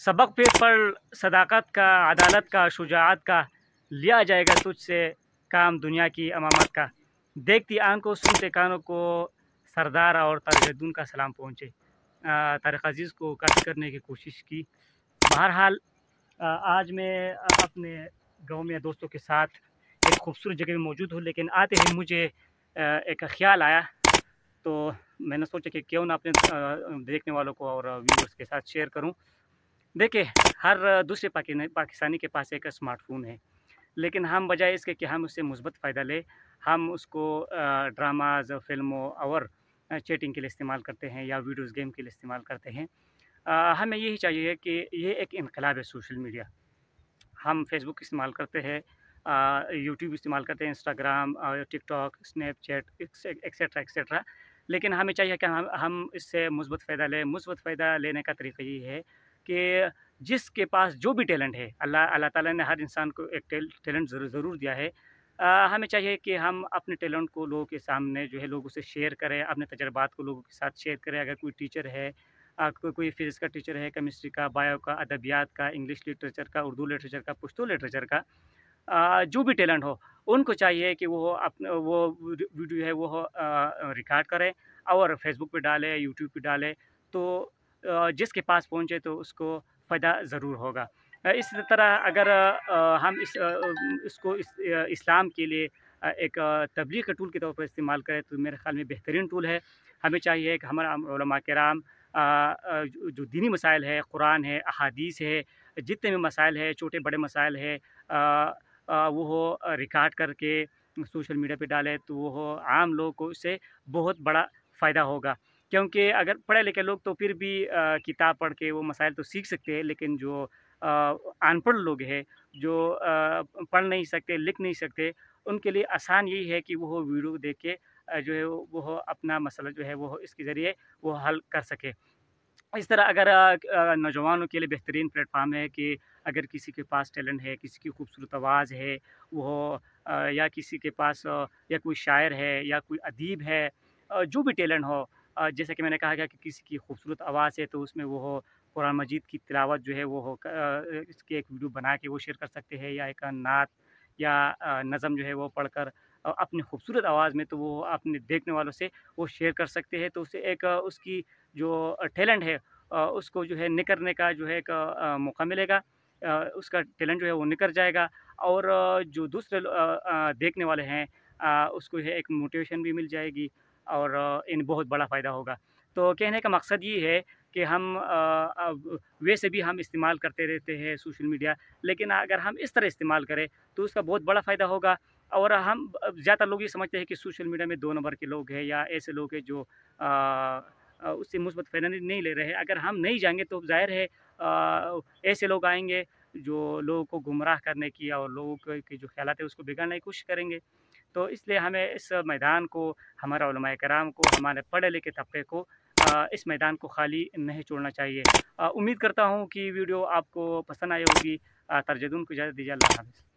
सबक पे पर सदाकत का अदालत का शुजात का लिया जाएगा तुझसे काम दुनिया की अमामत का देखती आंखों सुनते कानों को सरदार और तारदून का सलाम पहुँचे तारक अजीज़ को कट करने की कोशिश की बहरहाल आज मैं अपने गांव में दोस्तों के साथ एक खूबसूरत जगह में मौजूद हूँ लेकिन आते ही मुझे एक ख्याल आया तो मैंने सोचा कि क्यों ना अपने देखने वालों को और व्यूवर्स के साथ शेयर करूँ देखिए हर दूसरे पाकिस्तानी के पास एक स्मार्टफोन है लेकिन हम बजाय इसके कि हम उससे मुस्बत फ़ायदा लें हम उसको ड्रामाज फिल्मों और चैटिंग के लिए इस्तेमाल करते हैं या वीडियोस गेम के लिए इस्तेमाल करते हैं आ, हमें यही चाहिए कि ये एक इनकलाब है सोशल मीडिया हम फेसबुक इस्तेमाल करते हैं यूट्यूब इस्तेमाल करते हैं Instagram TikTok Snapchat etcetera etcetera लेकिन हमें चाहिए कि हम हम इससे मुस्बत फ़ायदा लें मुस्बत फ़ायदा लेने का तरीका यही है कि जिसके पास जो भी टैलेंट है अल्लाह अल्लाह ताला ने हर इंसान को एक टैलेंट ज़रूर ज़रूर दिया है आ, हमें चाहिए कि हम अपने टैलेंट को लोगों के सामने जो है लोगों से शेयर करें अपने तजर्बात को लोगों के साथ शेयर करें अगर कोई टीचर है को, कोई फिज़िक्स का टीचर है केमिस्ट्री का बायो का अदबियात का इंग्लिश लिटरेचर का उर्दू लिटरेचर का पुश्तो लिटरेचर का आ, जो भी टैलेंट हो उनको चाहिए कि वो अपने वो वीडियो है वो रिकॉर्ड करें और फेसबुक पे डालें यूट्यूब पे डालें तो जिसके पास पहुँचे तो उसको फ़ायदा ज़रूर होगा इस तरह अगर हम इस इसको इस, इस्लाम के लिए एक तबलीग का टूल के तौर पर इस्तेमाल करें तो मेरे ख्याल में बेहतरीन टूल है हमें चाहिए कि हमारा कराम जो दीनी मसाइल है कुरान है अहादीस है जितने भी मसाइल है छोटे बड़े मसाइल है वो हो रिकॉर्ड करके सोशल मीडिया पे डाले तो वो हो आम लोगों को इससे बहुत बड़ा फ़ायदा होगा क्योंकि अगर पढ़े लिखे लोग तो फिर भी किताब पढ़ के वो मसाइल तो सीख सकते हैं लेकिन जो अनपढ़ लोग हैं जो पढ़ नहीं सकते लिख नहीं सकते उनके लिए आसान यही है कि वो वीडियो देख के जो है वो अपना मसला जो है वो इसके ज़रिए वो हल कर सके इस तरह अगर नौजवानों के लिए बेहतरीन प्लेटफार्म है कि अगर किसी के पास टैलेंट है किसी की खूबसूरत आवाज़ है वो या किसी के पास या कोई शायर है या कोई अदीब है जो भी टैलेंट हो जैसा कि मैंने कहा गया कि किसी की खूबसूरत आवाज़ है तो उसमें वो हो कुरान मजीद की तिलावत जो है वो हो इसके एक वीडियो बना के वो शेयर कर सकते हैं या एक नात या नज़म जो है वो पढ़ कर अपनी खूबसूरत आवाज़ में तो वो अपने देखने वालों से वो शेयर कर सकते हैं तो उससे एक उसकी जो टैलेंट है उसको जो है निकरने का जो है एक मौका मिलेगा उसका टैलेंट जो है वो निकल जाएगा और जो दूसरे देखने वाले हैं उसको है एक मोटिवेशन भी मिल जाएगी और इन बहुत बड़ा फ़ायदा होगा तो कहने का मकसद ये है कि हम वैसे भी हम इस्तेमाल करते रहते हैं सोशल मीडिया लेकिन अगर हम इस तरह इस्तेमाल करें तो उसका बहुत बड़ा फ़ायदा होगा और हम ज़्यादातर लोग ये समझते हैं कि सोशल मीडिया में दो नंबर के लोग हैं या ऐसे लोग हैं जो उससे मुस्बत फ़ायदा नहीं ले रहे हैं अगर हम नहीं जाएंगे तो जाहिर है ऐसे लोग आएंगे जो लोगों को गुमराह करने की और लोगों के जो ख्याल है उसको बिगाड़ने की कोशिश करेंगे तो इसलिए हमें इस मैदान को हमारा कराम को हमारे पढ़े लिखे तबके को इस मैदान को खाली नहीं छोड़ना चाहिए उम्मीद करता हूँ कि वीडियो आपको पसंद आई होगी तरजदून को इजाज़त दीजिए अल्लाह हाफिज़